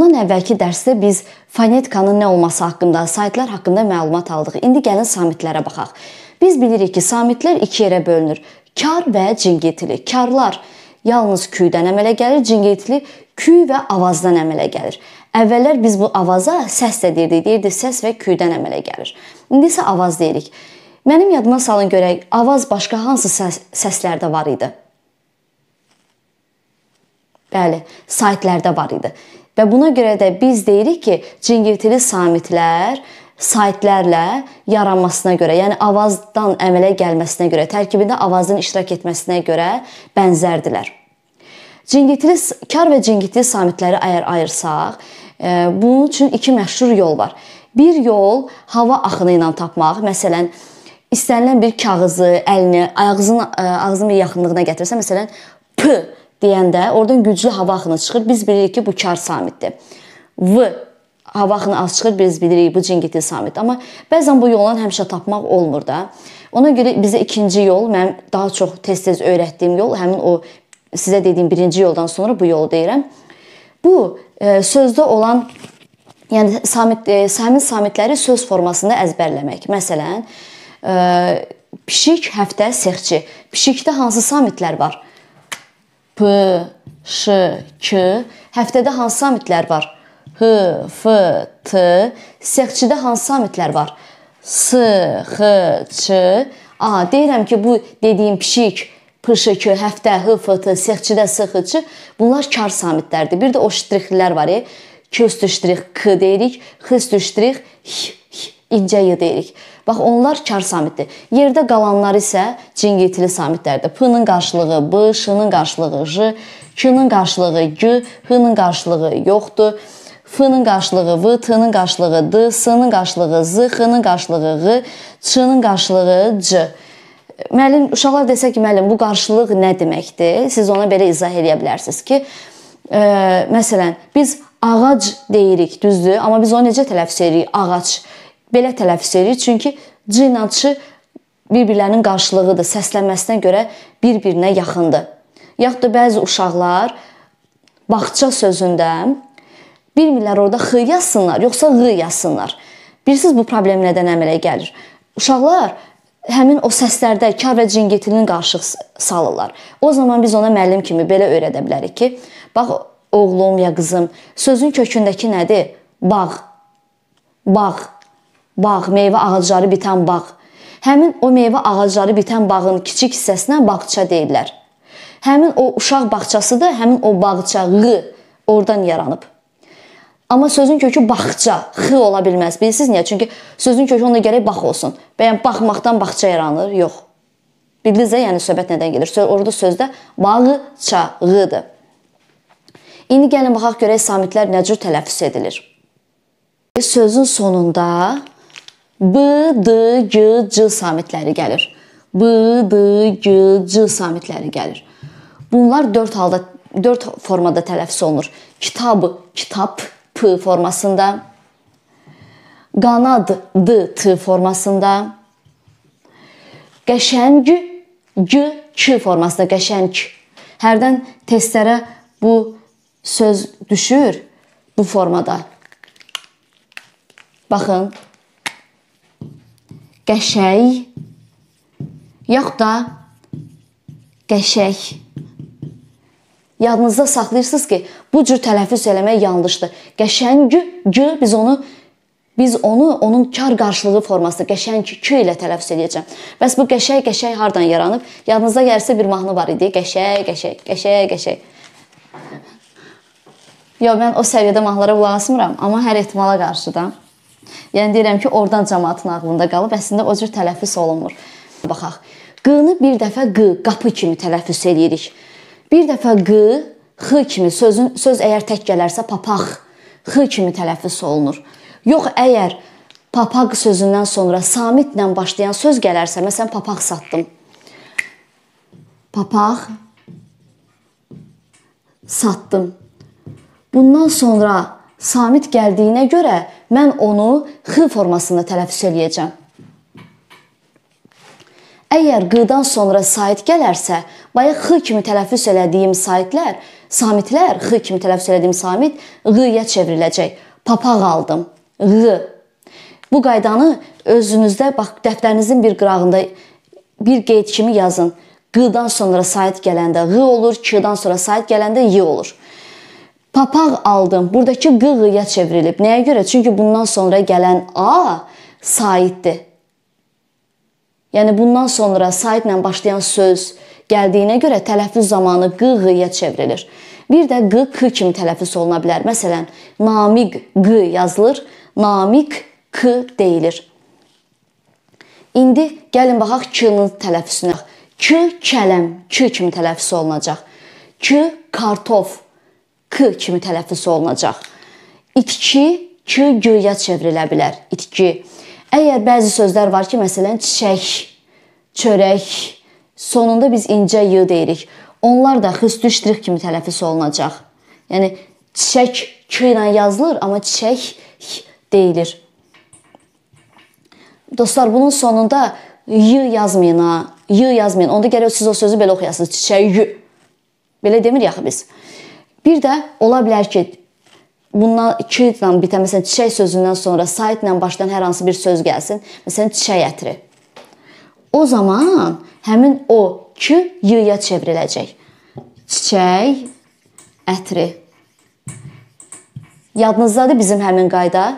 Bundan əvvəlki dərsdə biz fonetikanın nə olması haqqında, saytlar haqqında məlumat aldıq. İndi gəlin samitlərə baxaq. Biz bilirik ki, samitlər iki yerə bölünür. Kar və cingiltili. Karlar yalnız Q-dən əmələ gəlir, cingiltili Q və avazdan əmələ gəlir. Əvvəllər biz bu avaza səs də deyirdik. Deyirdik səs və Q-dən əmələ gəlir. İndi isə avaz deyirik. Mənim yadıma salın görək, avaz başqa hansı səs səslərdə var idi? Bəli, saytlərdə var idi. Və buna görə də biz deyirik ki, cingiltili samitlər saytlərlə yaranmasına görə, yəni avazdan əmələ gəlməsinə görə, tərkibində avazın iştirak etməsinə görə bənzərdilər. Cingiltili kar və cingiltili samitləri əgər ayırsaq, e, bunun üçün iki məşhur yol var. Bir yol hava axını ilə tapmaq, məsələn, istənilən bir kağızı əlinə, ayağınızın e, ağzının yaxınlığına gətirsə, məsələn, p deyəndə oradan güclü hava axını çıxır. Biz bilirik ki, bu kar samitdir. V hava axını az çıxır, biz bilirik bu cingiti samit. Amma bəzən bu yoldan həmişə tapmaq olmur da. Ona görə bizə ikinci yol, mənim daha çox tez-tez öyrətdiyim yol, həmin o sizə dediyim birinci yoldan sonra bu yolu deyirəm. Bu e, sözdə olan yəni samit e, həmin samitləri söz formasında əzbərləmək. Məsələn, e, pişik, həftə, sexçi. Pişikdə hansı samitlər var? P, Ş, K. Həftədə hansı sammitlər var? H, F, T. Səxçidə hansı sammitlər var? S, X, Ç. A, deyirəm ki, bu dediyim pişik PŞK, həftə, HFT, səxçidə SXÇ bunlar kar sammitlərdir. Bir də o ştrixlər var. E. Köstü ştrix K deyirik, X ştrix incə y deyirik. Bax onlar kar samiti. Yerdə qalanlar isə cingitili samitlərdir. P-nın qarşılığı B, Ş-nın qarşılığı J, K-nın qarşılığı G, H-nın qarşılığı yoxdur. F-nın qarşılığı V, T-nın qarşılığı D, S-nın qarşılığı Z, X-nın qarşılığı Q, Ç-nın qarşılığı C. Müəllim, uşaqlar desə ki, müəllim, bu qarşılıq nə deməkdir? Siz ona belə izah eləyə bilərsiniz ki, ə, e, məsələn, biz ağac deyirik, düzdür? Amma biz onu necə tələffüz edirik? Ağac belə tələffüz edirik, çünki C ilə Ç bir-birlərinin qarşılığıdır. Səslənməsinə görə bir-birinə yaxındır. Yaxud da bəzi uşaqlar bağça sözündə bilmirlər orada x yazsınlar, yoxsa ğ yazsınlar. Bilirsiniz bu problem nədən əmələ gəlir? Uşaqlar həmin o səslərdə k və cingetilin qarşıq salırlar. O zaman biz ona müəllim kimi belə öyrədə bilərik ki, bax oğlum ya qızım, sözün kökündəki nədir? Bağ. Bağ bağ, meyvə ağacları bitən bağ. Həmin o meyvə ağacları bitən bağın kiçik hissəsinə bağça deyirlər. Həmin o uşaq bağçasıdır, həmin o bağça ğı oradan yaranıb. Amma sözün kökü bağça, xı ola bilməz. Bilirsiniz niyə? Çünki sözün kökü onda gərək bax olsun. Bəyən baxmaqdan bağça yaranır? Yox. Bildiniz də, yəni söhbət nədən gedir? Söz orada sözdə bağçağıdır. İndi gəlin baxaq görək samitlər nə cür tələffüz edilir. Sözün sonunda B, D, G, C samitləri gəlir. B, D, G, C samitləri gəlir. Bunlar 4 halda 4 formada tələffüz olunur. Kitabı kitab P formasında, qanad D T formasında, qəşəng G Ç formasında qəşəng. Hərdən testlərə bu söz düşür bu formada. Baxın, qəşəy yaxud da qəşək. Yadınızda saxlayırsınız ki, bu cür tələffüz eləmək yanlışdır. Qəşəng g biz onu biz onu onun kar qarşılığı formasında qəşəng k ilə tələffüz edəcəm. Bəs bu qəşəng qəşəng hardan yaranıb? Yadınıza gəlsə bir mahnı var idi. Qəşəng, qəşəng, qəşəng, qəşəng. Yox, mən o səviyyədə mahnılara qulaq asmıram, amma hər ehtimala qarşı da Yəni deyirəm ki, oradan cəmaatın ağlında qalıb, əslində o cür tələffüz olunmur. Baxaq. Q-nı bir dəfə q, qapı kimi tələffüz eləyirik. Bir dəfə q, x kimi sözün söz əgər tək gələrsə papaq x kimi tələffüz olunur. Yox, əgər papaq sözündən sonra samitlə başlayan söz gələrsə, məsələn papaq satdım. Papaq satdım. Bundan sonra Samit gəldiyinə görə mən onu x formasında tələffüz eləyəcəm. Əgər q-dan sonra sayt gələrsə, bayaq x kimi tələffüz elədiyim saytlər, samitlər x kimi tələffüz elədiyim samit q-ya çevriləcək. Papaq aldım. q. Bu qaydanı özünüzdə bax dəftərinizin bir qırağında bir qeyd kimi yazın. Q-dan sonra sayt gələndə q olur, q-dan sonra sayt gələndə y olur. Papaq aldım. Buradakı qığıya çevrilib. Nəyə görə? Çünki bundan sonra gələn a saitdir. Yəni bundan sonra saitlə başlayan söz gəldiyinə görə tələffüz zamanı qığıya çevrilir. Bir də q k kimi tələffüz oluna bilər. Məsələn, namiq q yazılır, namiq k deyilir. İndi gəlin baxaq k-nın tələffüsünə. K kələm, k kimi tələffüz olunacaq. K kartof k kimi tələffüz olunacaq. İtki k göyə çevrilə bilər. İtki. Əgər bəzi sözlər var ki, məsələn çiçək, çörək, sonunda biz incə y deyirik. Onlar da xüstüşdrix kimi tələffüz olunacaq. Yəni çiçək k ilə yazılır, amma çiçək deyilir. Dostlar, bunun sonunda y yazmayın ha. Y yazmayın. Onda gərək siz o sözü belə oxuyasınız. Çiçək y. Belə demir yaxı biz. Bir də ola bilər ki, bundan 2 ilə bitən məsələn çiçək sözündən sonra saitlə başlayan hər hansı bir söz gəlsin. Məsələn çiçək ətri. O zaman həmin o k y-ya çevriləcək. Çiçək ətri. Yadınızdadır bizim həmin qayda?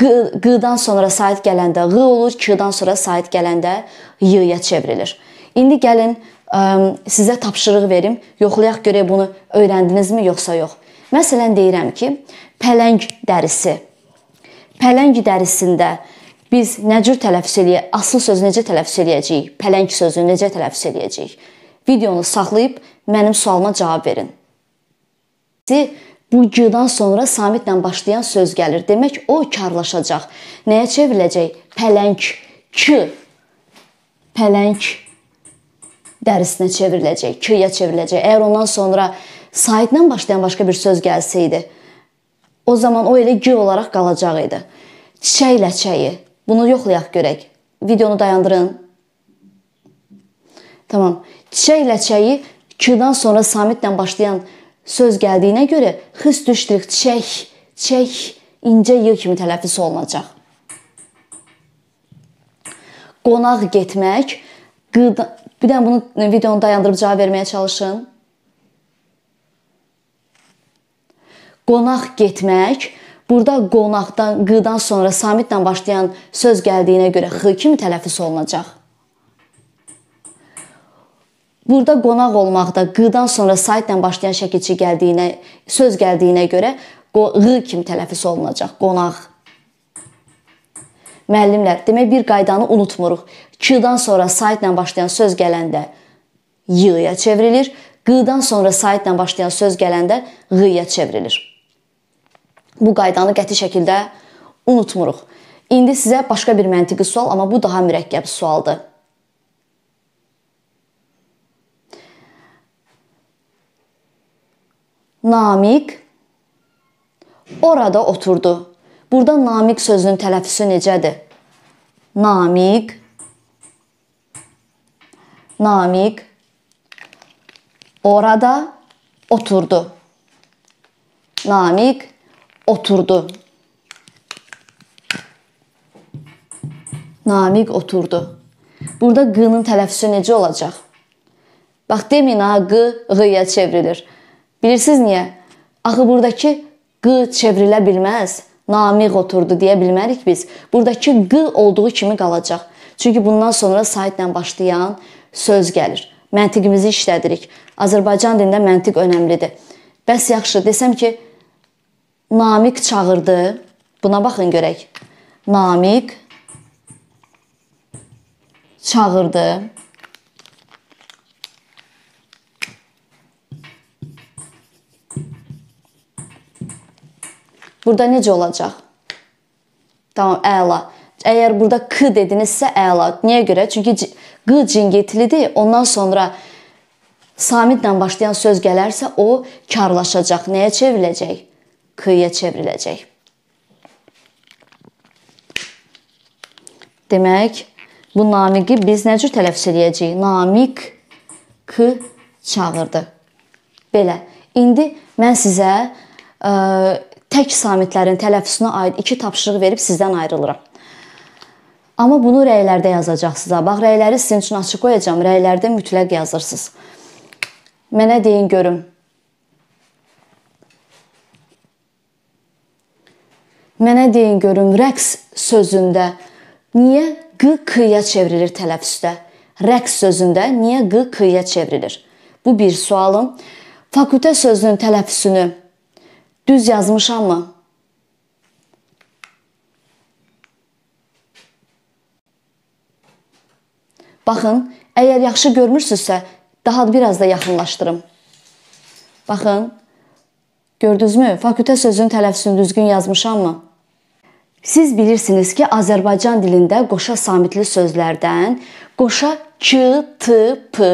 Q-dan sonra sait gələndə q olur, k-dan sonra sait gələndə y-ya çevrilir. İndi gəlin ə, ehm, sizə tapşırıq verim, yoxlayaq görək bunu öyrəndinizmi yoxsa yox. Məsələn deyirəm ki, pələng dərisi. Pələng dərisində biz nə cür tələffüz eləyək, asıl sözü necə tələffüz eləyəcəyik? Pələng sözünü necə tələffüz eləyəcəyik? Videonu saxlayıb mənim sualıma cavab verin. Siz bu g-dan sonra samitlə başlayan söz gəlir. Demək o karlaşacaq. Nəyə çevriləcək? Pələng k. Pələng dərisinə çevriləcək, köyə çevriləcək. Əgər ondan sonra Saidlə başlayan başqa bir söz gəlsəydi, o zaman o elə göy olaraq qalacaq idi. Çiçək ləçəyi. Bunu yoxlayaq görək. Videonu dayandırın. Tamam. Çiçək ləçəyi Q-dan sonra samitlə başlayan söz gəldiyinə görə xıs düşdürük çiçək, çiçək incə y kimi tələffüz olunacaq. Qonaq getmək q Bir dənə bunu e, videonu dayandırıb cavab verməyə çalışın. Qonaq getmək Burada qonaqdan, q-dan sonra samitlə başlayan söz gəldiyinə görə x kimi tələffüz olunacaq. Burada qonaq olmaqda q-dan sonra saytla başlayan şəkilçi gəldiyinə, söz gəldiyinə görə q kimi tələffüz olunacaq. Qonaq. Müəllimlər, demək bir qaydanı unutmuruq. Q-dan sonra saitlə başlayan söz gələndə y-ya çevrilir. Q-dan sonra saitlə başlayan söz gələndə ğ-ya çevrilir. Bu qaydanı qəti şəkildə unutmuruq. İndi sizə başqa bir məntiqi sual, amma bu daha mürəkkəb sualdır. Namik orada oturdu. Burada namik sözünün tələffüsü necədir? Namik Namiq orada oturdu. Namiq oturdu. Namiq oturdu. Burada q-nın tələffüsü necə olacaq? Bax demin ha q ğ-ya çevrilir. Bilirsiniz niyə? Axı burdakı q çevrilə bilməz. Namiq oturdu deyə bilmərik biz. Burdakı q olduğu kimi qalacaq. Çünki bundan sonra saytla başlayan söz gəlir. Məntiqimizi işlədirik. Azərbaycan dilində məntiq önəmlidir. Bəs yaxşı, desəm ki, Namiq çağırdı. Buna baxın görək. Namiq çağırdı. Burada necə olacaq? Tamam, əla. Əgər burada k dedinizsə əla. Niyə görə? Çünki q cingitlidir. Ondan sonra samitlə başlayan söz gələrsə o karlaşacaq. Nəyə çevriləcək? K-yə çevriləcək. Demək, bu namiqi biz nə cür tələffüz eləyəcəyik? Namiq k çağırdı. Belə. İndi mən sizə ə, e, tək samitlərin tələffüzünə aid iki tapşırıq verib sizdən ayrılıram. Amma bunu rəylərdə yazacaqsınız. Bax rəyləri sizin üçün açıq qoyacağam. Rəylərdə mütləq yazırsınız. Mənə deyin görüm. Mənə deyin görüm, rəqs sözündə niyə q k-ya çevrilir tələffüzdə? Rəqs sözündə niyə q k-ya çevrilir? Bu bir sualım. Fakültə sözünün tələffüzünü düz yazmışammı? Baxın, əgər yaxşı görmürsünüzsə, daha biraz da yaxınlaşdırım. Baxın, gördünüzmü? Fakültə sözünün tələffüzünü düzgün yazmışammı? Siz bilirsiniz ki, Azərbaycan dilində qoşa samitli sözlərdən qoşa ç, t, p,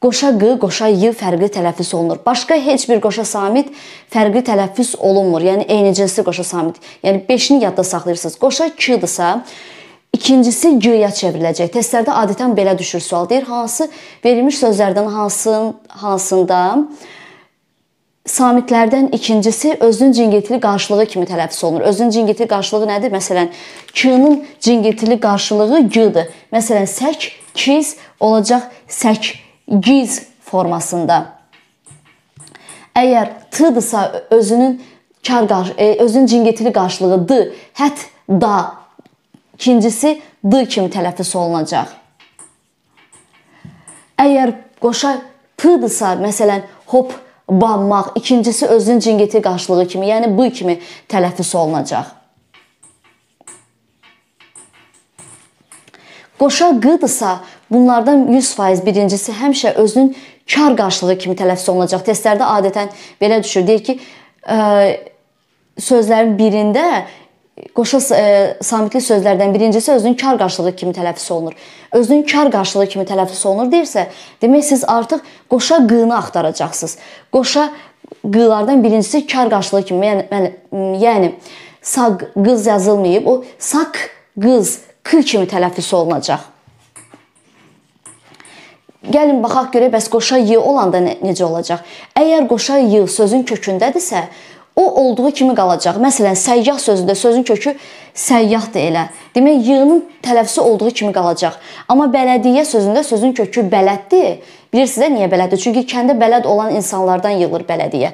qoşa q, qoşa y fərqli tələffüz olunur. Başqa heç bir qoşa samit fərqli tələffüz olunmur. Yəni eyni cinsli qoşa samit. Yəni 5-ni yadda saxlayırsınız. Qoşa ç-dırsa, İkincisi güya çevriləcək. Testlərdə adətən belə düşür sual. Deyir, hansı verilmiş sözlərdən hansın hansında samitlərdən ikincisi özün cingiltili qarşılığı kimi tələffüz olunur. Özün cingiltili qarşılığı nədir? Məsələn, k-nın cingiltili qarşılığı g-dir. Məsələn, sək, kiz olacaq sək, giz formasında. Əgər t-dırsa özünün kar qarşı, e, özün cingiltili qarşılığı d, hət da İkincisi d kimi tələffüz olunacaq. Əgər qoşa p-dırsa, məsələn, hop banmaq, ikincisi özünün cingiti qarşılığı kimi, yəni b kimi tələffüz olunacaq. Qoşa q-dırsa, bunlardan 100% birincisi həmişə özünün kar qarşılığı kimi tələffüz olunacaq. Testlərdə adətən belə düşür. Deyir ki, ə, sözlərin birində Qoşa e, samitli sözlərdən birincisi özünün kar qarşılığı kimi tələffüz olunur. Özünün kar qarşılığı kimi tələffüz olunur deyirsə, demək siz artıq qoşa q-nı axtaracaqsınız. Qoşa q-lardan birincisi kar qarşılığı kimi, yəni yəni, yəni saq qız yazılmayıb, o sak qız k kimi tələffüz olunacaq. Gəlin baxaq görək bəs qoşa y olanda ne, necə olacaq? Əgər qoşa y sözün kökündədirsə, o olduğu kimi qalacaq. Məsələn, səyyah sözündə sözün kökü səyyahdır elə. Demək, yığının tələffüsü olduğu kimi qalacaq. Amma bələdiyyə sözündə sözün kökü bələddir. Bilirsiniz də niyə bələddir? Çünki kəndə bələd olan insanlardan yığılır bələdiyyə.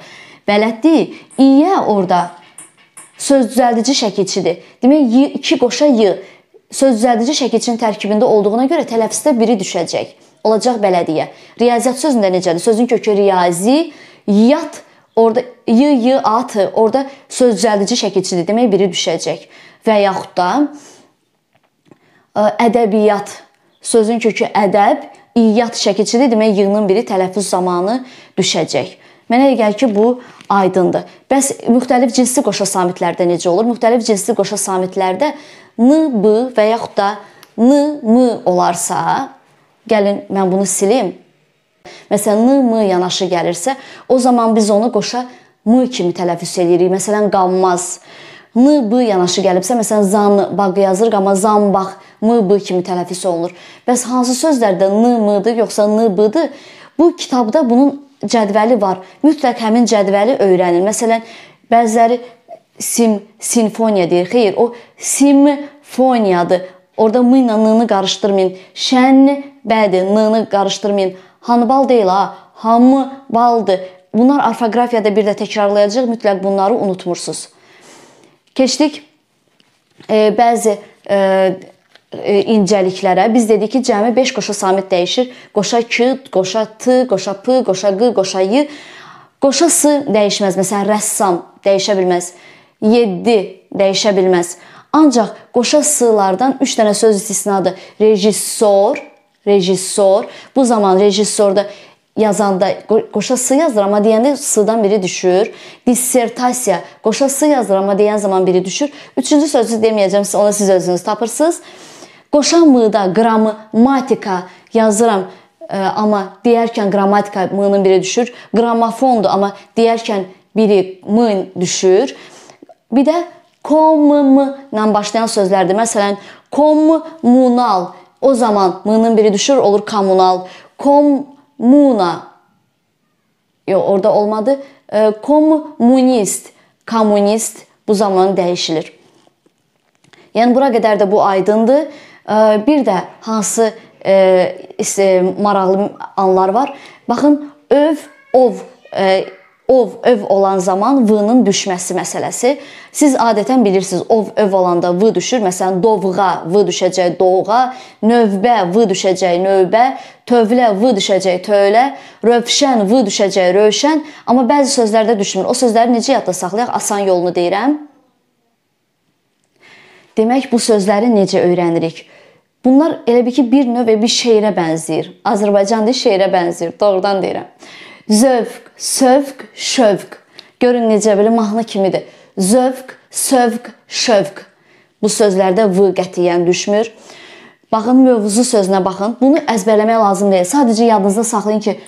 Bələddir. İyə orada söz düzəldici şəkilçidir. Demək, iki qoşa y söz düzəldici şəkilçinin tərkibində olduğuna görə tələffüsdə biri düşəcək. Olacaq bələdiyyə. Riyaziyyat sözündə necədir? Sözün kökü riyazi, yat Orada y, y atı, orada söz düzəldici şəkilçidir demək biri düşəcək. Və yaxud da e, ədəbiyyat sözün kökü ədəb, iyyat şəkilçidir demək yığının biri tələffüz zamanı düşəcək. Mənə elə gəlir ki, bu aydındır. Bəs müxtəlif cinsli qoşa samitlərdə necə olur? Müxtəlif cinsli qoşa samitlərdə n, b və yaxud da n, m olarsa, gəlin mən bunu silim. Məsələn, n-mı yanaşı gəlirsə, o zaman biz onu qoşa m kimi tələffüz edirik. Məsələn, qanmaz. N, b yanaşı gəlibsə, məsələn, zan, baq yazırıq, amma zan, bax, m, b kimi tələffüz olunur. Bəs hansı sözlərdə n, m-dır, yoxsa n, b-dır? Bu kitabda bunun cədvəli var. Mütləq həmin cədvəli öyrənil. Məsələn, bəziləri sim, sinfoniya deyir. Xeyr, o simfoniyadır. Orada m ilə n-ını qarışdırmayın. Şənni, bədi, n-ını qarışdırmayın. Hanbal deyil ha, hamı baldır. Bunlar orfoqrafiyada bir də təkrarlayacağıq. Mütləq bunları unutmursunuz. Keçdik e, bəzi e, e incəliklərə. Biz dedik ki, cəmi 5 qoşa samit dəyişir. Qoşa k, qoşa t, qoşa p, qoşa q, qoşa y. Qoşa s dəyişməz. Məsələn, rəssam dəyişə bilməz. 7 dəyişə bilməz. Ancaq qoşa s-lardan 3 dənə söz istisnadır. Rejissor, rejissor. Bu zaman rejissorda yazanda qoşa s yazılır amma deyəndə s-dan biri düşür. Dissertasiya qoşa s yazılır amma deyən zaman biri düşür. Üçüncü sözü deməyəcəm, onu siz özünüz tapırsınız. Qoşa m-da qramı matika yazıram e, amma deyərkən qrammatika m-nın biri düşür. Qramofondur amma deyərkən biri m düşür. Bir də komm-dan başlayan sözlərdir. Məsələn, kommunal. O zaman m-nın biri düşür, olur kommunal. Kommuna. Yox, orada olmadı. E, kommunist, kommunist bu zaman dəyişilir. Yəni bura qədər də bu aydındır. E, bir də hansı e, maraqlı anlar var? Baxın, öv, ov e, ov, öv olan zaman v-nın düşməsi məsələsi. Siz adətən bilirsiniz, ov, öv olanda v düşür. Məsələn, dovğa v düşəcək doğğa, növbə v düşəcək növbə, tövlə v düşəcək tövlə, rövşən v düşəcək rövşən. Amma bəzi sözlərdə düşmür. O sözləri necə yadda saxlayaq? Asan yolunu deyirəm. Demək, bu sözləri necə öyrənirik? Bunlar elə bil ki, bir növ bir şeirə bənzəyir. Azərbaycan dil şeirə bənzəyir. Doğrudan deyirəm. Zövq, sövq, şövq. Görün necə belə mahnı kimidir. Zövq, sövq, şövq. Bu sözlərdə v qətiyyən düşmür. Baxın mövzu sözünə baxın. Bunu əzbərləmək lazım deyil. Sadəcə yadınızda saxlayın ki,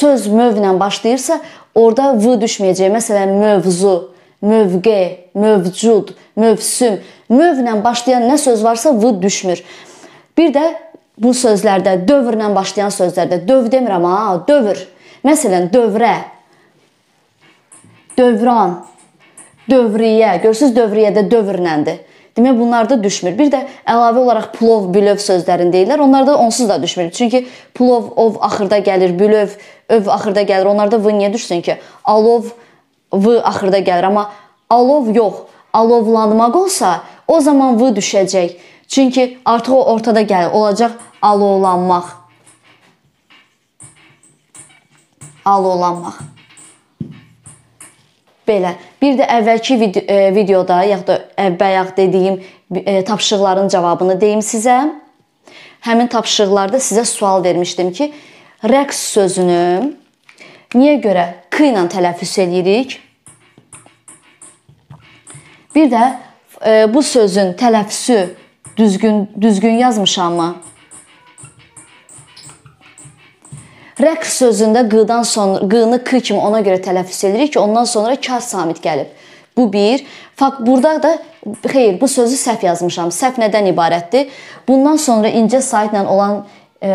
söz möv ilə başlayırsa, orada v düşməyəcək. Məsələn, mövzu, mövqe, mövcud, mövsüm. Möv ilə başlayan nə söz varsa v düşmür. Bir də bu sözlərdə dövrlə başlayan sözlərdə döv demirəm ha, dövr Məsələn, dövrə, dövran, dövriyə, görürsüz dövriyyədə dövrləndir. Demək bunlarda düşmür. Bir də əlavə olaraq plov, bülöv sözlərini deyirlər. Onlarda onsuz da düşmür. Çünki plov ov axırda gəlir, bülöv öv axırda gəlir. Onlarda v niyə düşsün ki? Alov v axırda gəlir, amma alov yox. Alovlanmaq olsa, o zaman v düşəcək. Çünki artıq o ortada gəlir, olacaq alovlanmaq. alolanmaq. Belə. Bir də əvvəlki video, e, videoda, yaxud da e, bayaq dediyim e, tapşırıqların cavabını deyim sizə. Həmin tapşırıqlarda sizə sual vermişdim ki, rəqs sözünü niyə görə k ilə tələffüs eləyirik? Bir də e, bu sözün tələffüsü düzgün düzgün yazmışammı? Rəqs sözündə q-dan sonra q-nı k kimi ona görə tələffüz edirik ki, ondan sonra kar samit gəlib. Bu bir. Fakt burada da xeyr, bu sözü səhv yazmışam. Səhv nədən ibarətdir? Bundan sonra incə saytla olan e,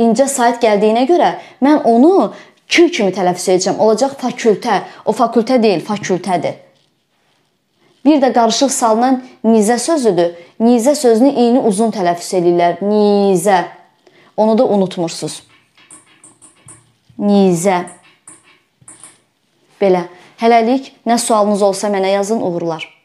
incə sayt gəldiyinə görə mən onu Q kimi tələffüz edəcəm. Olacaq fakültə. O fakültə deyil, fakültədir. Bir də qarışıq salınan nizə sözüdür. Nizə sözünü eyni uzun tələffüz eləyirlər. Nizə. Onu da unutmursuz nizə. Belə. Hələlik nə sualınız olsa mənə yazın, uğurlar.